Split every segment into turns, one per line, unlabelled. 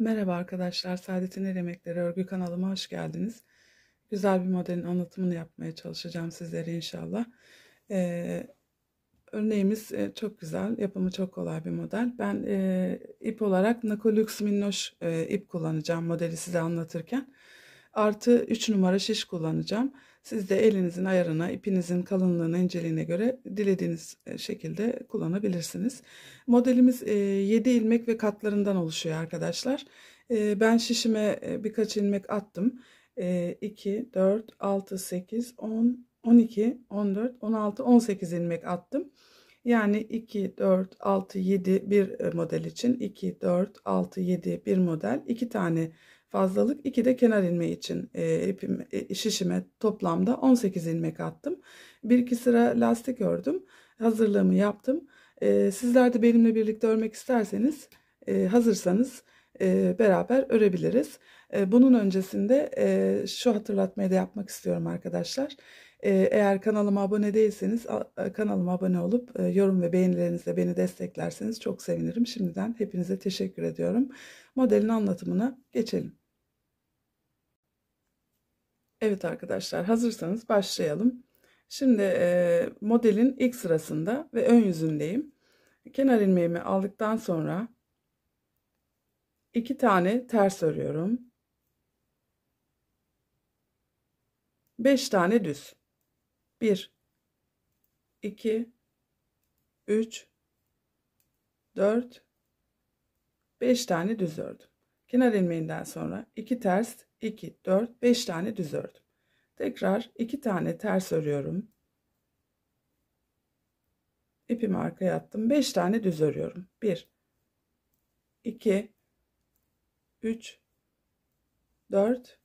Merhaba arkadaşlar, Saadet'in El örgü kanalıma hoş geldiniz. Güzel bir modelin anlatımını yapmaya çalışacağım sizlere inşallah. Ee, örneğimiz e, çok güzel, yapımı çok kolay bir model. Ben e, ip olarak Nakolux Minnoş e, ip kullanacağım modeli size anlatırken. Artı 3 numara şiş kullanacağım. Siz de elinizin ayarına, ipinizin kalınlığına, inceliğine göre dilediğiniz e, şekilde kullanabilirsiniz. Modelimiz 7 e, ilmek ve katlarından oluşuyor arkadaşlar. E, ben şişime birkaç ilmek attım. 2, 4, 6, 8, 10, 12, 14, 16, 18 ilmek attım. Yani 2, 4, 6, 7 bir model için 2, 4, 6, 7 bir model. 2 tane model fazlalık 2 de kenar ilme için e, ipim, e, şişime toplamda 18 ilmek attım. Bir iki sıra lastik ördüm. Hazırlığımı yaptım. E, sizler de benimle birlikte örmek isterseniz e, hazırsanız e, beraber örebiliriz. E, bunun öncesinde e, şu hatırlatmayı da yapmak istiyorum arkadaşlar. E, eğer kanalıma abone değilseniz kanalıma abone olup e, yorum ve beğenilerinizle beni desteklerseniz çok sevinirim. Şimdiden hepinize teşekkür ediyorum. Modelin anlatımına geçelim. Evet arkadaşlar hazırsanız başlayalım. Şimdi e, modelin ilk sırasında ve ön yüzündeyim. Kenar ilmeğimi aldıktan sonra iki tane ters örüyorum. 5 tane düz. 1 2 3 4 5 tane düz ördüm. Kenar ilmeğinden sonra 2 ters 2 4 5 tane düz ördüm. Tekrar 2 tane ters örüyorum. İpimi arkaya attım. 5 tane düz örüyorum. 1 2 3 4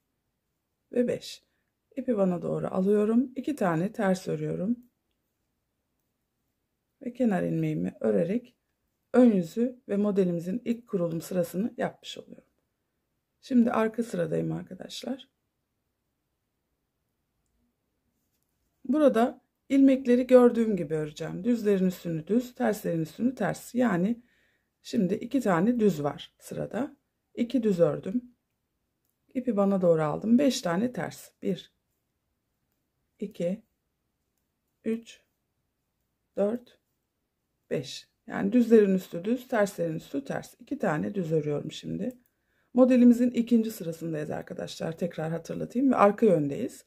ve 5. İpi bana doğru alıyorum. 2 tane ters örüyorum. Ve kenar ilmeğimi örerek ön yüzü ve modelimizin ilk kurulum sırasını yapmış oluyorum. Şimdi arka sıradayım arkadaşlar. Burada ilmekleri gördüğüm gibi öreceğim. Düzlerin üstünü düz, terslerin üstünü ters. Yani şimdi iki tane düz var sırada. İki düz ördüm. İpi bana doğru aldım. Beş tane ters. Bir, iki, üç, dört, beş. Yani düzlerin üstü düz, terslerin üstü ters. İki tane düz örüyorum şimdi. Modelimizin ikinci sırasındayız arkadaşlar. Tekrar hatırlatayım ve arka yöndeyiz.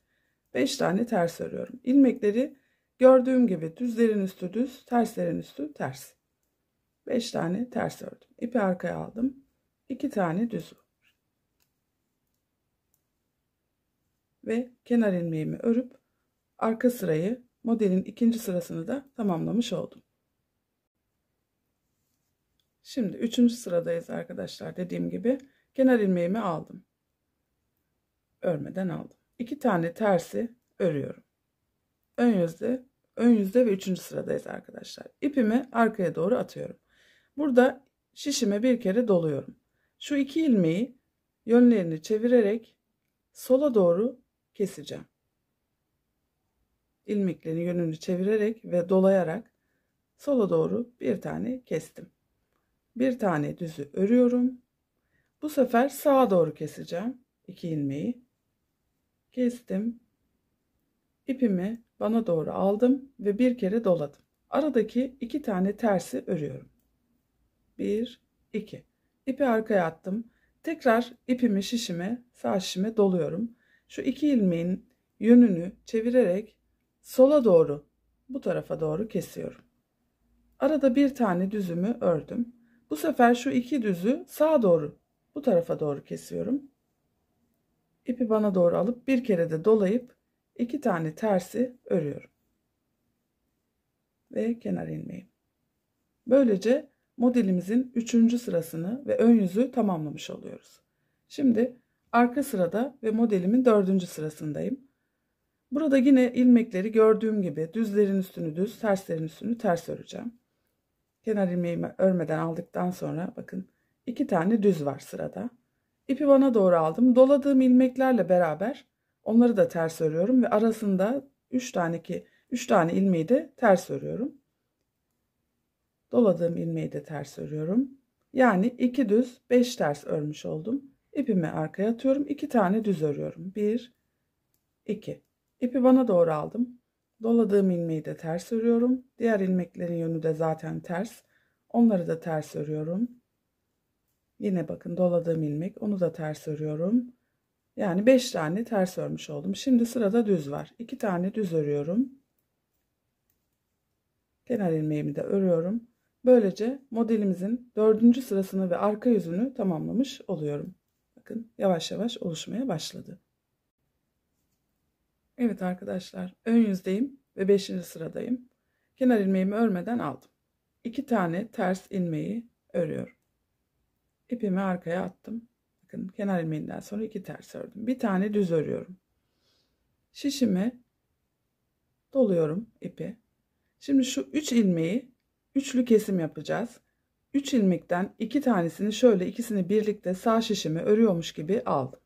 5 tane ters örüyorum. İlmekleri gördüğüm gibi düzlerin üstü düz, terslerin üstü ters. 5 tane ters ördüm. İpi arkaya aldım. 2 tane düz var. Ve kenar ilmeğimi örüp arka sırayı modelin ikinci sırasını da tamamlamış oldum. Şimdi üçüncü sıradayız arkadaşlar dediğim gibi. Kenar ilmeğimi aldım. Örmeden aldım. İki tane tersi örüyorum. Ön yüzde, ön yüzde ve üçüncü sıradayız arkadaşlar. İpimi arkaya doğru atıyorum. Burada şişime bir kere doluyorum. Şu iki ilmeği yönlerini çevirerek sola doğru keseceğim. Ilmeklerin yönünü çevirerek ve dolayarak sola doğru bir tane kestim. Bir tane düzü örüyorum. Bu sefer sağa doğru keseceğim. 2 ilmeği. Kestim. İpimi bana doğru aldım ve bir kere doladım. Aradaki iki tane tersi örüyorum. 1 2 İpi arkaya attım. Tekrar ipimi şişime, sağ şişime doluyorum. Şu iki ilmeğin yönünü çevirerek sola doğru, bu tarafa doğru kesiyorum. Arada bir tane düzümü ördüm. Bu sefer şu iki düzü sağa doğru bu tarafa doğru kesiyorum. İpi bana doğru alıp bir kere de dolayıp iki tane tersi örüyorum. Ve kenar ilmeği. Böylece modelimizin üçüncü sırasını ve ön yüzü tamamlamış oluyoruz. Şimdi arka sırada ve modelimin dördüncü sırasındayım. Burada yine ilmekleri gördüğüm gibi düzlerin üstünü düz, terslerin üstünü ters öreceğim. Kenar ilmeğimi örmeden aldıktan sonra bakın İki tane düz var sırada. İpi bana doğru aldım. Doladığım ilmeklerle beraber onları da ters örüyorum ve arasında 3 tane ki 3 tane ilmeği de ters örüyorum. Doladığım ilmeği de ters örüyorum. Yani 2 düz 5 ters örmüş oldum. İpimi arkaya atıyorum. 2 tane düz örüyorum. 1 2 İpi bana doğru aldım. Doladığım ilmeği de ters örüyorum. Diğer ilmeklerin yönü de zaten ters. Onları da ters örüyorum. Yine bakın doladığım ilmek onu da ters örüyorum. Yani 5 tane ters örmüş oldum. Şimdi sırada düz var. 2 tane düz örüyorum. Kenar ilmeğimi de örüyorum. Böylece modelimizin dördüncü sırasını ve arka yüzünü tamamlamış oluyorum. Bakın yavaş yavaş oluşmaya başladı. Evet arkadaşlar ön yüzdeyim ve 5. sıradayım. Kenar ilmeğimi örmeden aldım. 2 tane ters ilmeği örüyorum ipimi arkaya attım. Bakın kenar ilmeğinden sonra iki ters ördüm. Bir tane düz örüyorum. Şişimi doluyorum ipi. Şimdi şu 3 ilmeği üçlü kesim yapacağız. 3 ilmekten 2 tanesini şöyle ikisini birlikte sağ şişimi örüyormuş gibi aldım.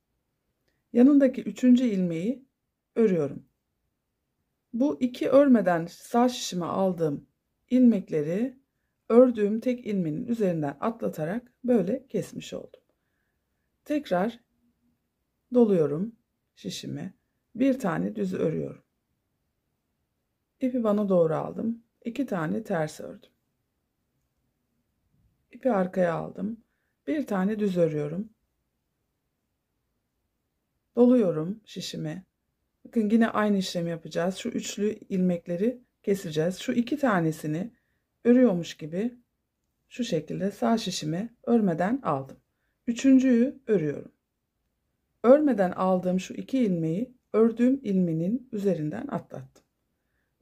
Yanındaki 3. ilmeği örüyorum. Bu iki örmeden sağ şişime aldığım ilmekleri ördüğüm tek ilmeğin üzerinden atlatarak böyle kesmiş oldum. Tekrar doluyorum şişimi. Bir tane düz örüyorum. İpi bana doğru aldım. İki tane ters ördüm. İpi arkaya aldım. Bir tane düz örüyorum. Doluyorum şişimi. Bakın yine aynı işlemi yapacağız. Şu üçlü ilmekleri keseceğiz. Şu iki tanesini örüyormuş gibi şu şekilde sağ şişimi örmeden aldım. Üçüncüyü örüyorum. Örmeden aldığım şu iki ilmeği ördüğüm ilminin üzerinden atlattım.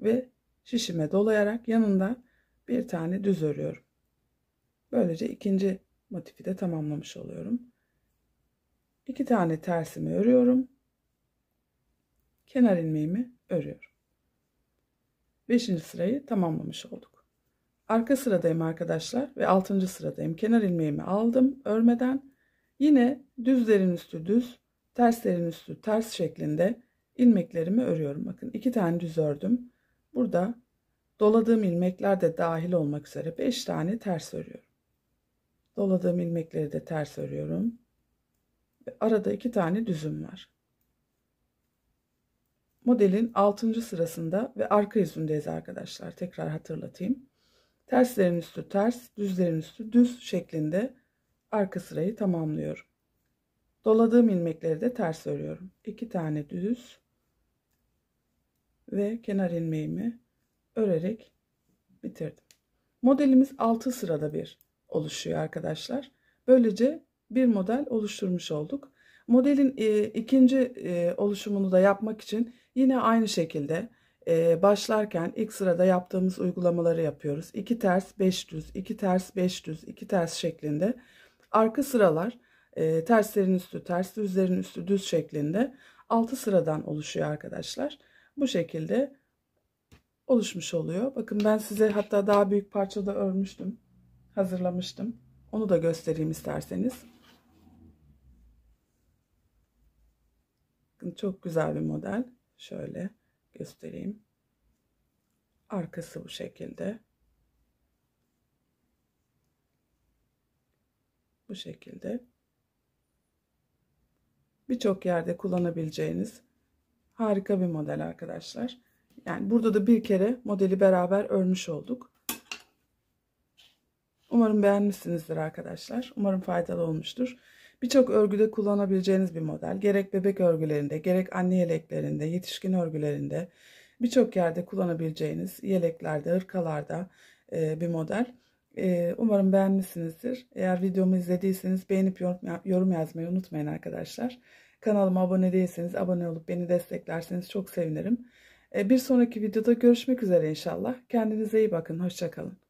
Ve şişime dolayarak yanında bir tane düz örüyorum. Böylece ikinci motifi de tamamlamış oluyorum. İki tane tersimi örüyorum. Kenar ilmeğimi örüyorum. Beşinci sırayı tamamlamış olduk. Arka sıradayım arkadaşlar ve altıncı sıradayım. Kenar ilmeğimi aldım örmeden. Yine düzlerin üstü düz, terslerin üstü ters şeklinde ilmeklerimi örüyorum. Bakın iki tane düz ördüm. Burada doladığım ilmekler de dahil olmak üzere 5 tane ters örüyorum. Doladığım ilmekleri de ters örüyorum. Ve arada iki tane düzüm var. Modelin altıncı sırasında ve arka yüzündeyiz arkadaşlar. Tekrar hatırlatayım. Terslerin üstü ters, düzlerin üstü düz şeklinde arka sırayı tamamlıyorum. Doladığım ilmekleri de ters örüyorum. 2 tane düz ve kenar ilmeğimi örerek bitirdim. Modelimiz 6 sırada bir oluşuyor arkadaşlar. Böylece bir model oluşturmuş olduk. Modelin e, ikinci e, oluşumunu da yapmak için yine aynı şekilde ee, başlarken ilk sırada yaptığımız uygulamaları yapıyoruz. 2 ters 5 düz, 2 ters 5 düz, 2 ters şeklinde. Arka sıralar e, terslerin üstü ters, düzlerin üstü düz şeklinde 6 sıradan oluşuyor arkadaşlar. Bu şekilde oluşmuş oluyor. Bakın ben size hatta daha büyük parçada örmüştüm. Hazırlamıştım. Onu da göstereyim isterseniz. Bakın çok güzel bir model. Şöyle göstereyim. Arkası bu şekilde. Bu şekilde. Birçok yerde kullanabileceğiniz harika bir model arkadaşlar. Yani burada da bir kere modeli beraber örmüş olduk. Umarım beğenmişsinizdir arkadaşlar. Umarım faydalı olmuştur. Birçok örgüde kullanabileceğiniz bir model. Gerek bebek örgülerinde, gerek anne yeleklerinde, yetişkin örgülerinde birçok yerde kullanabileceğiniz yeleklerde, hırkalarda e, bir model. E, umarım beğenmişsinizdir. Eğer videomu izlediyseniz beğenip yorum yazmayı unutmayın arkadaşlar. Kanalıma abone değilseniz abone olup beni desteklerseniz çok sevinirim. E, bir sonraki videoda görüşmek üzere inşallah. Kendinize iyi bakın. Hoşçakalın.